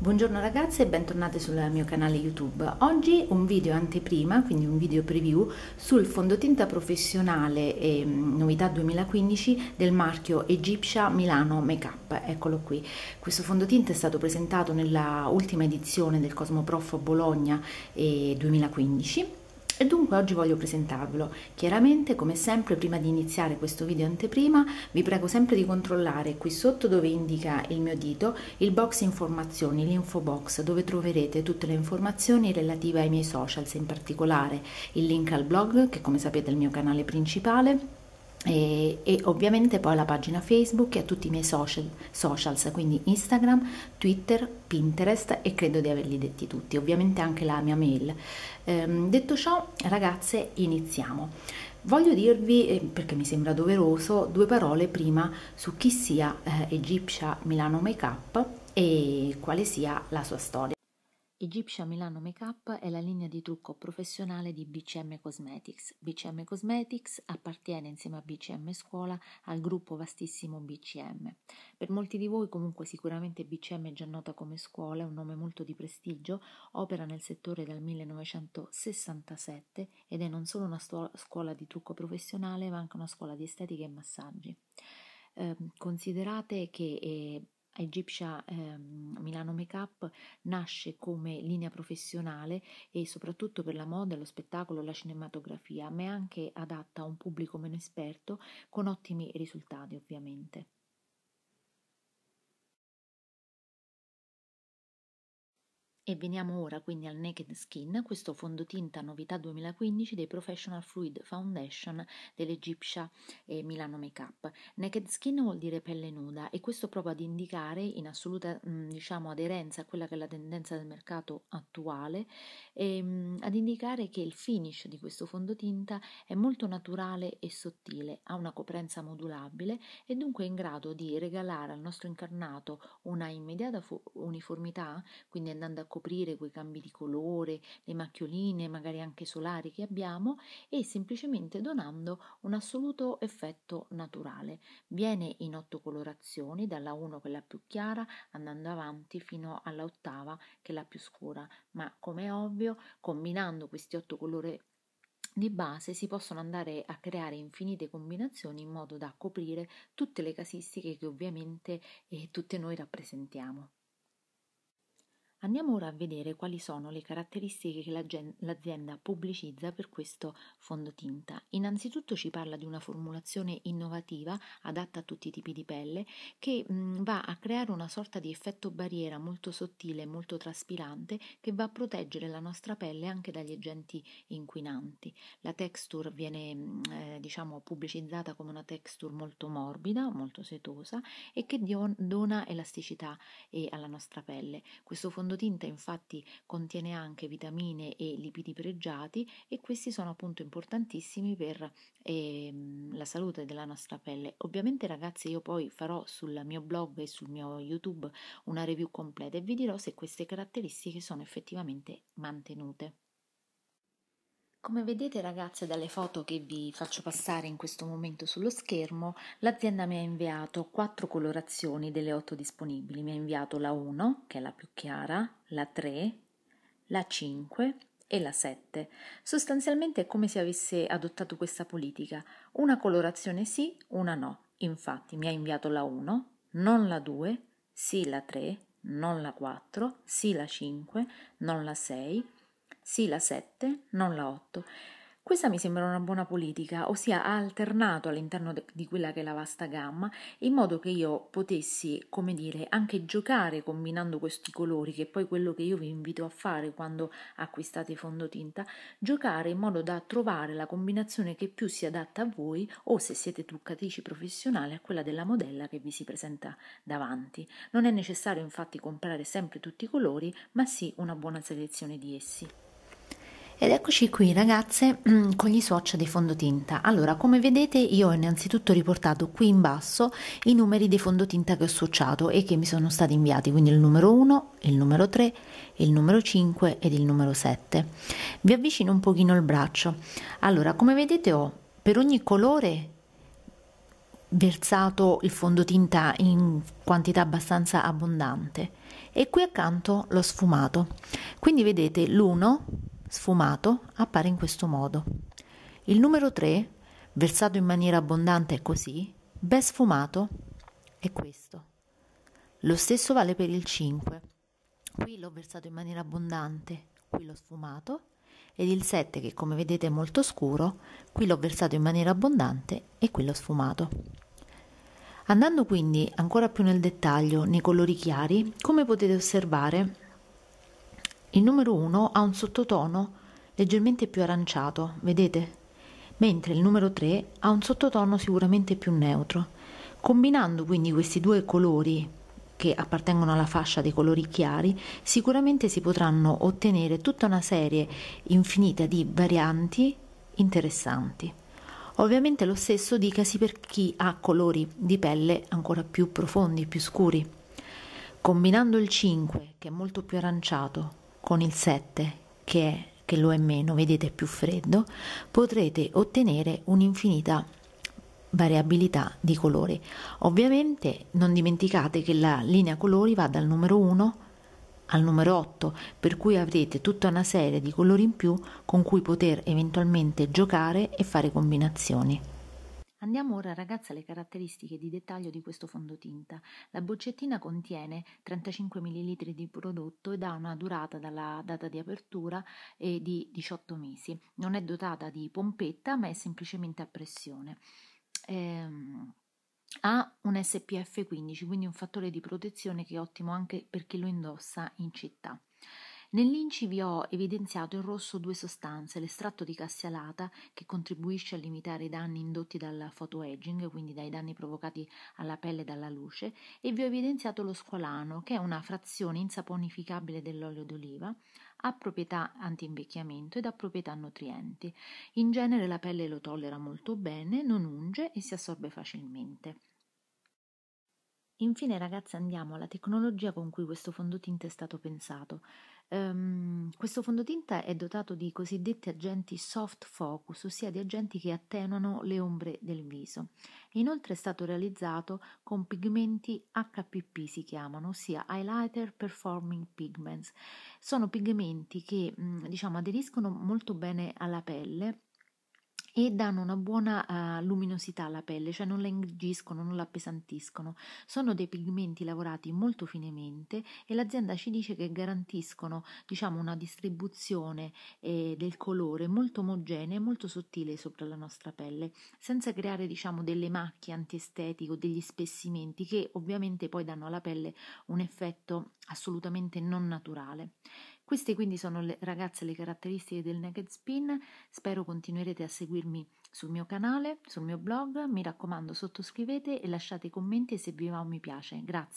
Buongiorno ragazze e bentornate sul mio canale YouTube. Oggi un video anteprima, quindi un video preview, sul fondotinta professionale e ehm, novità 2015 del marchio Egipcia Milano Makeup. Eccolo qui. Questo fondotinta è stato presentato nella ultima edizione del Cosmoprof Bologna 2015 eh, e dunque oggi voglio presentarvelo. Chiaramente, come sempre, prima di iniziare questo video anteprima, vi prego sempre di controllare qui sotto dove indica il mio dito il box informazioni, l'info box, dove troverete tutte le informazioni relative ai miei socials, in particolare il link al blog, che come sapete è il mio canale principale e, e, ovviamente poi la pagina Facebook e a tutti i miei social, socials, quindi Instagram, Twitter, Pinterest e credo di averli detti tutti, ovviamente anche la mia mail. Ehm, detto ciò, ragazze, iniziamo. Voglio dirvi, eh, perché mi sembra doveroso, due parole prima su chi sia eh, Egipcia Milano Makeup e quale sia la sua storia. Egyptia Milano Makeup è la linea di trucco professionale di BCM Cosmetics. BCM Cosmetics appartiene insieme a BCM Scuola al gruppo vastissimo BCM. Per molti di voi comunque sicuramente BCM è già nota come scuola, è un nome molto di prestigio, opera nel settore dal 1967 ed è non solo una scuola di trucco professionale ma anche una scuola di estetica e massaggi. Eh, considerate che eh, Egipcia eh, Milano Makeup nasce come linea professionale e soprattutto per la moda, lo spettacolo, la cinematografia, ma è anche adatta a un pubblico meno esperto con ottimi risultati ovviamente. E veniamo ora quindi al Naked Skin, questo fondotinta novità 2015 dei Professional Fluid Foundation dell'Egyptia eh, Milano Makeup. Naked Skin vuol dire pelle nuda e questo prova ad indicare in assoluta mm, diciamo, aderenza a quella che è la tendenza del mercato attuale, e, ehm, ad indicare che il finish di questo fondotinta è molto naturale e sottile, ha una coprenza modulabile e dunque è in grado di regalare al nostro incarnato una immediata uniformità, quindi andando a coprire scoprire quei cambi di colore, le macchioline, magari anche solari che abbiamo e semplicemente donando un assoluto effetto naturale. Viene in otto colorazioni, dalla 1 che è la più chiara, andando avanti fino alla ottava che è la più scura, ma come è ovvio, combinando questi otto colori di base si possono andare a creare infinite combinazioni in modo da coprire tutte le casistiche che ovviamente eh, tutte noi rappresentiamo. Andiamo ora a vedere quali sono le caratteristiche che l'azienda pubblicizza per questo fondotinta. Innanzitutto ci parla di una formulazione innovativa adatta a tutti i tipi di pelle che va a creare una sorta di effetto barriera molto sottile e molto traspirante che va a proteggere la nostra pelle anche dagli agenti inquinanti. La texture viene eh, diciamo pubblicizzata come una texture molto morbida, molto setosa e che dona elasticità alla nostra pelle. Questo fondotinta fondotinta infatti contiene anche vitamine e lipidi pregiati e questi sono appunto importantissimi per ehm, la salute della nostra pelle. Ovviamente ragazzi io poi farò sul mio blog e sul mio YouTube una review completa e vi dirò se queste caratteristiche sono effettivamente mantenute. Come vedete ragazze dalle foto che vi faccio passare in questo momento sullo schermo, l'azienda mi ha inviato quattro colorazioni delle otto disponibili. Mi ha inviato la 1, che è la più chiara, la 3, la 5 e la 7. Sostanzialmente è come se avesse adottato questa politica. Una colorazione sì, una no. Infatti mi ha inviato la 1, non la 2, sì la 3, non la 4, sì la 5, non la 6, sì la 7, non la 8. Questa mi sembra una buona politica, ossia ha alternato all'interno de- di quella che è la vasta gamma, in modo che io potessi, come dire, anche giocare combinando questi colori, che è poi quello che io vi invito a fare quando acquistate fondotinta, giocare in modo da trovare la combinazione che più si adatta a voi o se siete truccatrici professionali a quella della modella che vi si presenta davanti. Non è necessario infatti comprare sempre tutti i colori, ma sì una buona selezione di essi. Ed eccoci qui ragazze mm, con gli swatch dei fondotinta. Allora, come vedete io ho innanzitutto riportato qui in basso i numeri dei fondotinta che ho swatchato e che mi sono stati inviati, quindi il numero 1, il numero 3, il numero 5 ed il numero 7. Vi avvicino un pochino il braccio. Allora, come vedete ho per ogni colore versato il fondotinta in quantità abbastanza abbondante e qui accanto l'ho sfumato. Quindi vedete l'1 sfumato appare in questo modo. Il numero 3, versato in maniera abbondante così, ben sfumato è questo. Lo stesso vale per il 5. Qui l'ho versato in maniera abbondante, qui l'ho sfumato ed il 7 che come vedete è molto scuro, qui l'ho versato in maniera abbondante e qui l'ho sfumato. Andando quindi ancora più nel dettaglio nei colori chiari, come potete osservare il numero 1 ha un sottotono leggermente più aranciato, vedete? Mentre il numero 3 ha un sottotono sicuramente più neutro. Combinando quindi questi due colori che appartengono alla fascia dei colori chiari, sicuramente si potranno ottenere tutta una serie infinita di varianti interessanti. Ovviamente lo stesso dicasi per chi ha colori di pelle ancora più profondi, più scuri. Combinando il 5, che è molto più aranciato, con il 7 che, è, che lo è meno, vedete è più freddo, potrete ottenere un'infinita variabilità di colori. Ovviamente non dimenticate che la linea colori va dal numero 1 al numero 8, per cui avrete tutta una serie di colori in più con cui poter eventualmente giocare e fare combinazioni. Andiamo ora ragazzi alle caratteristiche di dettaglio di questo fondotinta. La boccettina contiene 35 ml di prodotto ed ha una durata dalla data di apertura eh, di 18 mesi. Non è dotata di pompetta ma è semplicemente a pressione. Ehm, ha un SPF 15, quindi un fattore di protezione che è ottimo anche per chi lo indossa in città. Nell'INCI vi ho evidenziato in rosso due sostanze, l'estratto di cassialata che contribuisce a limitare i danni indotti dal photoaging, quindi dai danni provocati alla pelle dalla luce, e vi ho evidenziato lo squalano che è una frazione insaponificabile dell'olio d'oliva, ha proprietà anti-invecchiamento ed ha proprietà nutrienti. In genere la pelle lo tollera molto bene, non unge e si assorbe facilmente. Infine ragazzi andiamo alla tecnologia con cui questo fondotinta è stato pensato. Um, questo fondotinta è dotato di cosiddetti agenti soft focus, ossia di agenti che attenuano le ombre del viso. Inoltre è stato realizzato con pigmenti HPP si chiamano, ossia Highlighter Performing Pigments. Sono pigmenti che diciamo, aderiscono molto bene alla pelle e danno una buona uh, luminosità alla pelle, cioè non la ingrigiscono, non la appesantiscono. Sono dei pigmenti lavorati molto finemente e l'azienda ci dice che garantiscono diciamo, una distribuzione eh, del colore molto omogenea e molto sottile sopra la nostra pelle, senza creare diciamo, delle macchie antiestetiche o degli spessimenti che ovviamente poi danno alla pelle un effetto assolutamente non naturale. Queste quindi sono le, ragazze le caratteristiche del Naked Spin, spero continuerete a seguirmi sul mio canale, sul mio blog, mi raccomando sottoscrivete e lasciate commenti se vi va o mi piace, grazie.